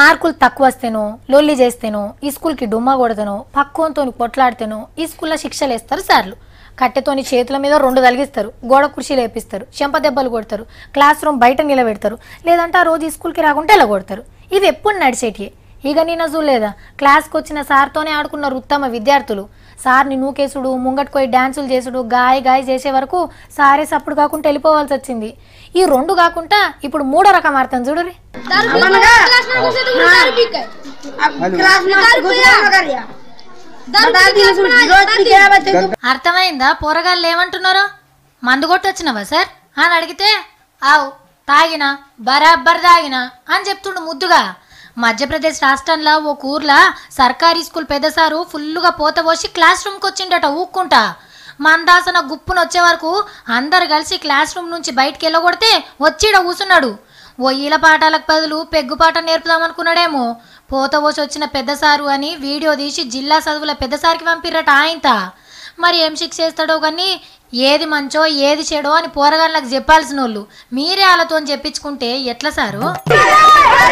మార్కులు తక్కువ వస్తేనో లొల్లి చేస్తేనో ఈ స్కూల్కి డుమ్మా కొడతానో పక్కంతో కొట్లాడితేనో ఈ స్కూల్లో శిక్షలు వేస్తారు సార్లు కట్టెతోని చేతుల మీద రెండు తలిగిస్తారు గోడ కుర్చీలు వేపిస్తారు చెంప దెబ్బలు కొడతారు క్లాస్ రూమ్ బయట నిలబెడతారు లేదంటే ఆ రోజు ఈ స్కూల్కి రాకుంటే ఇలా కొడతారు ఇవి ఎప్పుడు నడిచేటి ఇక నేను చూడలేదా క్లాస్కి వచ్చిన సార్తోనే ఆడుకున్నారు ఉత్తమ విద్యార్థులు సార్ని నూకేసుడు ముంగట్టుకోయి డ్యాన్సులు చేసుడు గాయ గాయ చేసే వరకు సారే సప్పుడు కాకుండా వెళ్ళిపోవాల్సి వచ్చింది ఈ రెండు కాకుండా ఇప్పుడు మూడో రకం అర్థం చూడరి అర్థమైందా పోరగాళ్ళు ఏమంటున్నారో మందు కొట్టొచ్చినవా సార్ అని అడిగితే ఆవు తాగిన బరాబర్ తాగిన అని చెప్తుండు ముద్దుగా మధ్యప్రదేశ్ రాష్ట్రంలో ఓ కూర్లా సర్కారీ స్కూల్ పెద్దసారు ఫుల్లుగా పోత పోసి క్లాస్ రూమ్కి వచ్చిండట ఊక్కుంటా మందాసన గుప్పును వచ్చే వరకు అందరు కలిసి క్లాస్ రూమ్ నుంచి బయటికి వెళ్ళగొడితే వచ్చిడ కూసున్నాడు ఒయ్యిల పాఠాలకు బదులు పెగ్గు పాట నేర్పుదామనుకున్నాడేమో పోతవోసి వచ్చిన పెద్దసారు అని వీడియో తీసి జిల్లా చదువుల పెద్దసారికి పంపిర్రట ఆయంత మరి ఏం శిక్ష చేస్తాడో కానీ ఏది మంచో ఏది చెడో అని పోరగాళ్ళకి చెప్పాల్సిన వాళ్ళు మీరే వాళ్ళతో చెప్పించుకుంటే ఎట్లా సారు